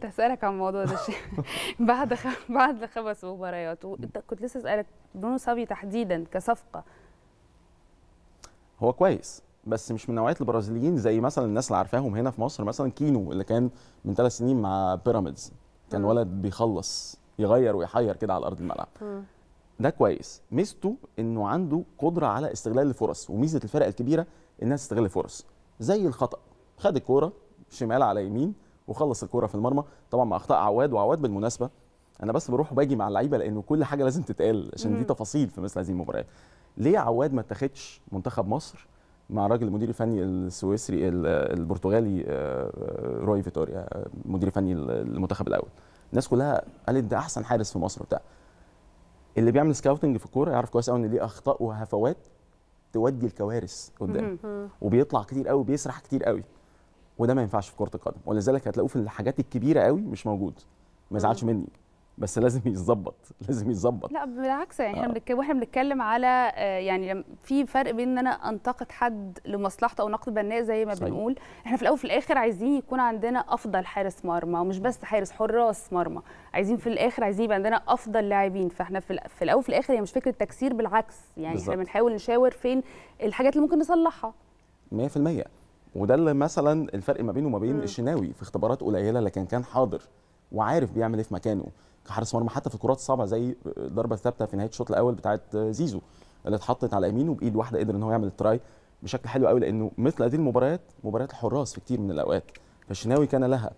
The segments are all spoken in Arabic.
كنت هسألك عن الموضوع ده بعد خ... بعد خمس مباريات وانت كنت لسه اسألك برونو سافي تحديدا كصفقة هو كويس بس مش من نوعيه البرازيليين زي مثلا الناس اللي عارفاهم هنا في مصر مثلا كينو اللي كان من ثلاث سنين مع بيراميدز كان ولد بيخلص يغير ويحير كده على ارض الملعب ده كويس ميزته انه عنده قدره على استغلال الفرص وميزه الفرق الكبيره انها تستغل الفرص زي الخطا خد الكوره شمال على يمين وخلص الكوره في المرمى طبعا مع اخطاء عواد وعواد بالمناسبه انا بس بروح وباجي مع اللعيبه لان كل حاجه لازم تتقال عشان دي تفاصيل في مثل هذه المباريات ليه عواد ما اتخذش منتخب مصر مع راجل المدير الفني السويسري البرتغالي آه، آه، روي فيتوريا المدير آه، الفني المنتخب الاول الناس كلها قالت ده احسن حارس في مصر بتاع اللي بيعمل سكاوتنج في الكوره يعرف كويس قوي ان ليه اخطاء وهفوات تودي الكوارث قدام وبيطلع كتير قوي بيسرح كتير قوي وده ما ينفعش في كره القدم ولذلك هتلاقوه في الحاجات الكبيره قوي مش موجود ما يزعلش مني بس لازم يتظبط لازم يتظبط لا بالعكس يعني احنا آه. واحنا بنتكلم على آه، يعني في فرق بين ان انا انتقد حد لمصلحته او نقد بناء زي ما صحيح. بنقول احنا في الاول وفي الاخر عايزين يكون عندنا افضل حارس مرمى ومش بس حارس حراس مرمى عايزين في الاخر عايزين يبقى عندنا افضل لاعبين فاحنا في الاول وفي الاخر هي يعني مش فكره تكسير بالعكس يعني بالزبط. احنا بنحاول نشاور فين الحاجات اللي ممكن نصلحها 100% وده اللي مثلا الفرق ما بينه وما بين الشناوي في اختبارات قليله لكن كان حاضر وعارف بيعمل ايه في مكانه كحارس مرمى حتى في الكرات الصعبه زي الضربه الثابته في نهايه الشوط الاول بتاعه زيزو اللي اتحطت على يمينه بايد واحده قدر ان هو يعمل التراي بشكل حلو قوي لانه مثل هذه المباريات مباريات الحراس في كتير من الاوقات فالشناوي كان لها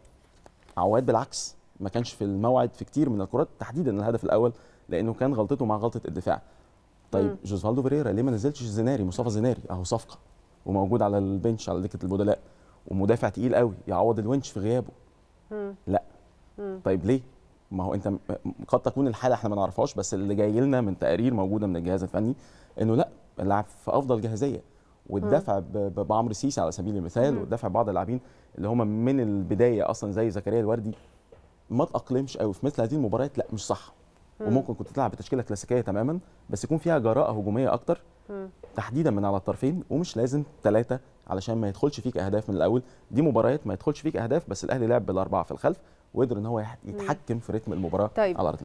عواد بالعكس ما كانش في الموعد في كتير من الكرات تحديدا الهدف الاول لانه كان غلطته مع غلطه الدفاع طيب جوزفالدو فيريرا ليه ما نزلتش زناري مصطفى زناري اهو صفقه وموجود على البنش على دكه البدلاء ومدافع تقيل قوي يعوض الونش في غيابه مم. لا مم. طيب ليه ما هو انت قد تكون الحاله احنا ما نعرفهاش بس اللي جاي لنا من تقارير موجوده من الجهاز الفني انه لا اللاعب في افضل جاهزيه والدفع بعمرو سيسي على سبيل المثال والدفع بعض اللاعبين اللي هم من البدايه اصلا زي زكريا الوردي ما تاقلمش قوي في مثل هذه المباريات لا مش صح وممكن كنت تلعب بتشكيله كلاسيكيه تماما بس يكون فيها جراءه هجوميه اكتر م. تحديدا من على الطرفين ومش لازم ثلاثه علشان ما يدخلش فيك اهداف من الاول دي مباريات ما يدخلش فيك اهداف بس الاهلي لعب بالاربعه في الخلف وقدر ان هو يتحكم في رتم المباراه طيب. على ارض